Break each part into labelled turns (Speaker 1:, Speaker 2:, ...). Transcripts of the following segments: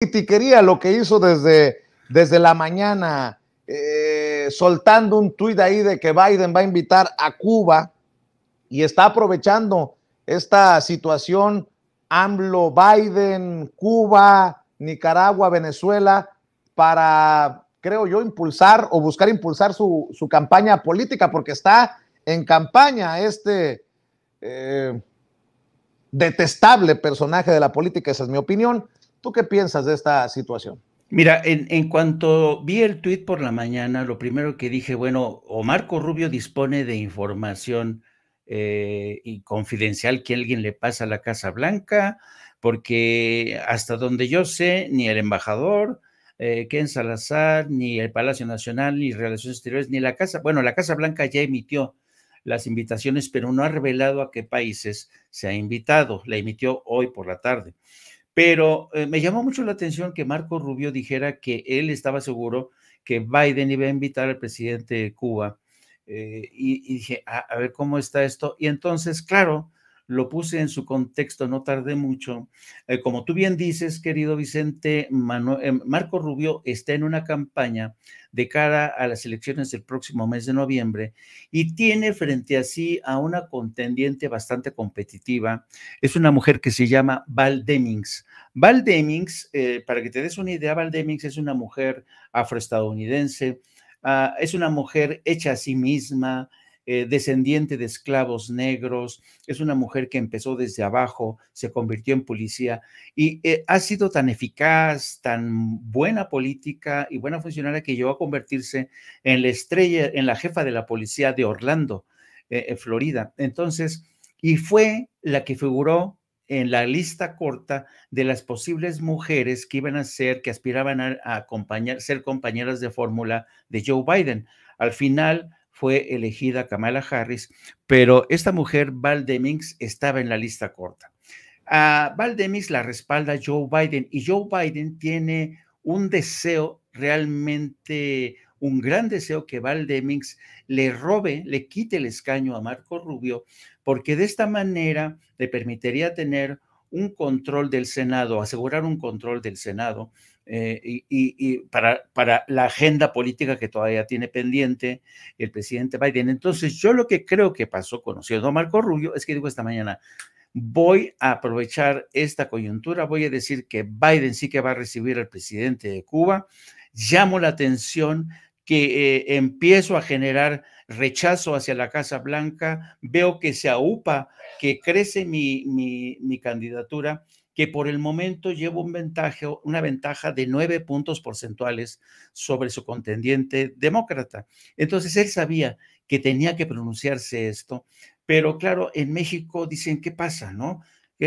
Speaker 1: quería lo que hizo desde, desde la mañana, eh, soltando un tuit ahí de que Biden va a invitar a Cuba y está aprovechando esta situación AMLO, Biden, Cuba, Nicaragua, Venezuela, para, creo yo, impulsar o buscar impulsar su, campaña política, porque está en campaña este eh, detestable personaje de la política, esa es mi opinión. ¿Tú qué piensas de esta situación?
Speaker 2: Mira, en, cuanto vi el tuit por la mañana, lo primero que dije, bueno, o Marco Rubio dispone de información eh, y confidencial que alguien le pasa a la Casa Blanca, porque hasta donde yo sé, ni el embajador, eh, Ken Salazar, ni el Palacio Nacional, ni Relaciones Exteriores, ni la Casa, bueno, la Casa Blanca ya emitió las invitaciones, pero no ha revelado a qué países se ha invitado, la emitió hoy por la tarde. Pero eh, me llamó mucho la atención que Marco Rubio dijera que él estaba seguro que Biden iba a invitar al presidente de Cuba. Eh, y, dije, ah, a, ver cómo está esto. Y entonces, claro, lo puse en su contexto, no tardé mucho. Eh, como tú bien dices, querido Vicente, eh, Marco Rubio está en una campaña de cara a las elecciones del próximo mes de noviembre y tiene frente a sí a una contendiente bastante competitiva. Es una mujer que se llama Val Demings. Val Demings, eh, para que te des una idea, Val Demings es una mujer afroestadounidense, ah, es una mujer hecha a sí misma, eh, descendiente de esclavos negros, es una mujer que empezó desde abajo, se convirtió en policía y eh, ha sido tan eficaz, tan buena política y buena funcionaria que llegó a convertirse en la estrella, en la jefa de la policía de Orlando, eh, en Florida. Entonces, y fue la que figuró en la lista corta de las posibles mujeres que iban a ser, que aspiraban a, ser compañeras de fórmula de Joe Biden. Al final, fue elegida Kamala Harris, pero esta mujer, Val Demings, estaba en la lista corta. A Val Demings la respalda Joe Biden y Joe Biden tiene un deseo realmente, un gran deseo que Val Demings le robe, le quite el escaño a Marco Rubio, porque de esta manera le permitiría tener un control del Senado, asegurar un control del Senado eh, y, para, la agenda política que todavía tiene pendiente el presidente Biden. Entonces, yo lo que creo que pasó conociendo a Marco Rubio es que digo esta mañana, voy a aprovechar esta coyuntura, voy a decir que Biden sí que va a recibir al presidente de Cuba, llamo la atención que eh, empiezo a generar rechazo hacia la Casa Blanca, veo que se aupa, que crece mi candidatura que por el momento lleva un una ventaja de nueve puntos porcentuales sobre su contendiente demócrata. Entonces él sabía que tenía que pronunciarse esto, pero claro, en México dicen, ¿qué pasa, no?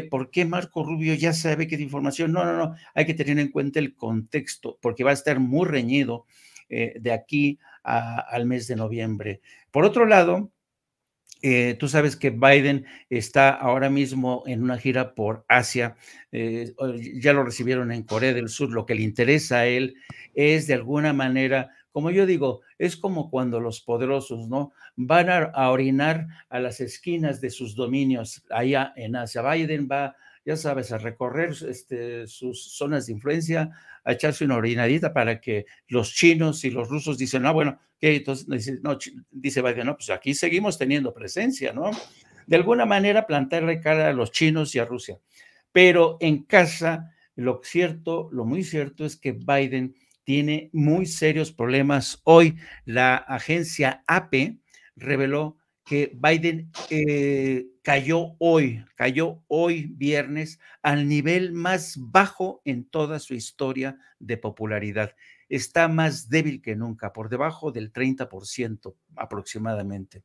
Speaker 2: ¿Por qué Marco Rubio ya sabe qué información? No, no, no, hay que tener en cuenta el contexto, porque va a estar muy reñido eh, de aquí al mes de noviembre. Por otro lado, eh, tú sabes que Biden está ahora mismo en una gira por Asia, eh, ya lo recibieron en Corea del Sur, lo que le interesa a él es de alguna manera, como yo digo, es como cuando los poderosos, ¿no? Van a, orinar a las esquinas de sus dominios allá en Asia. Biden va ya sabes, a recorrer este, sus zonas de influencia, a echarse una orinadita para que los chinos y los rusos dicen, ah, bueno, entonces dice, no, dice Biden, no, pues aquí seguimos teniendo presencia, ¿no? De alguna manera plantarle cara a los chinos y a Rusia. Pero en casa, lo cierto, lo muy cierto es que Biden tiene muy serios problemas. Hoy la agencia APE reveló que Biden eh, cayó hoy, cayó hoy viernes al nivel más bajo en toda su historia de popularidad. Está más débil que nunca, por debajo del 30% aproximadamente.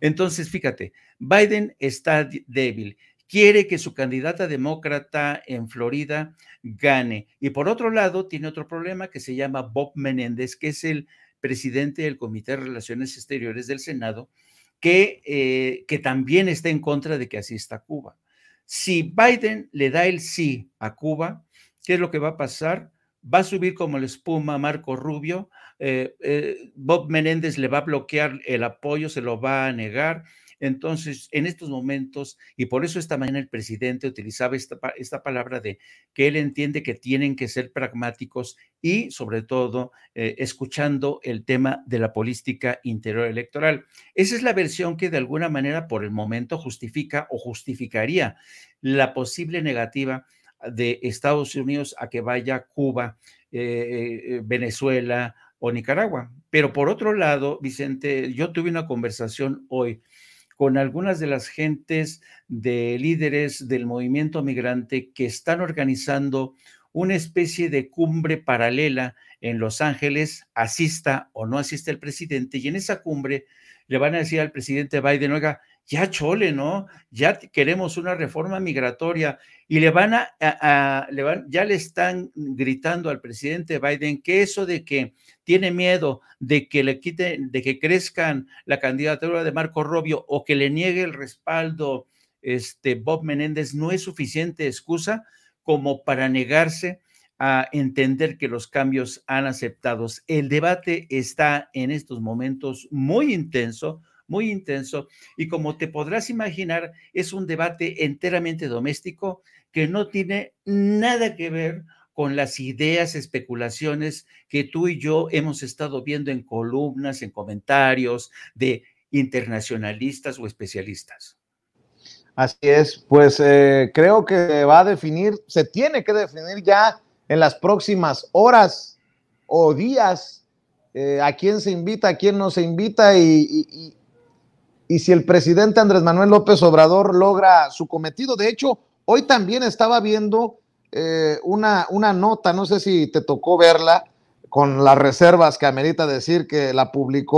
Speaker 2: Entonces, fíjate, Biden está débil quiere que su candidata demócrata en Florida gane. Y por otro lado, tiene otro problema que se llama Bob Menéndez, que es el presidente del Comité de Relaciones Exteriores del Senado, eh, que, también está en contra de que asista está Cuba. Si Biden le da el sí a Cuba, ¿qué es lo que va a pasar? Va a subir como la espuma Marco Rubio, eh, eh, Bob Menéndez le va a bloquear el apoyo, se lo va a negar, entonces, en estos momentos, y por eso esta mañana el presidente utilizaba esta, esta palabra de que él entiende que tienen que ser pragmáticos y sobre todo eh, escuchando el tema de la política interior electoral. Esa es la versión que de alguna manera por el momento justifica o justificaría la posible negativa de Estados Unidos a que vaya Cuba, eh, eh, Venezuela o Nicaragua. Pero por otro lado, Vicente, yo tuve una conversación hoy con algunas de las gentes de líderes del movimiento migrante que están organizando una especie de cumbre paralela en Los Ángeles, asista o no asista el presidente, y en esa cumbre le van a decir al presidente Biden, oiga, ya chole, ¿no? Ya queremos una reforma migratoria y le van a, le van, ya le están gritando al presidente Biden que eso de que tiene miedo de que le quiten, de que crezcan la candidatura de Marco Rubio o que le niegue el respaldo este Bob Menéndez no es suficiente excusa como para negarse a entender que los cambios han aceptados. El debate está en estos momentos muy intenso, muy intenso y como te podrás imaginar, es un debate enteramente doméstico que no tiene nada que ver con las ideas, especulaciones que tú y yo hemos estado viendo en columnas, en comentarios de internacionalistas o especialistas.
Speaker 1: Así es, pues eh, creo que va a definir, se tiene que definir ya en las próximas horas o días eh, a quién se invita, a quién no se invita y, y si el presidente Andrés Manuel López Obrador logra su cometido. De hecho, hoy también estaba viendo eh, una, una nota, no sé si te tocó verla, con las reservas que amerita decir que la publicó.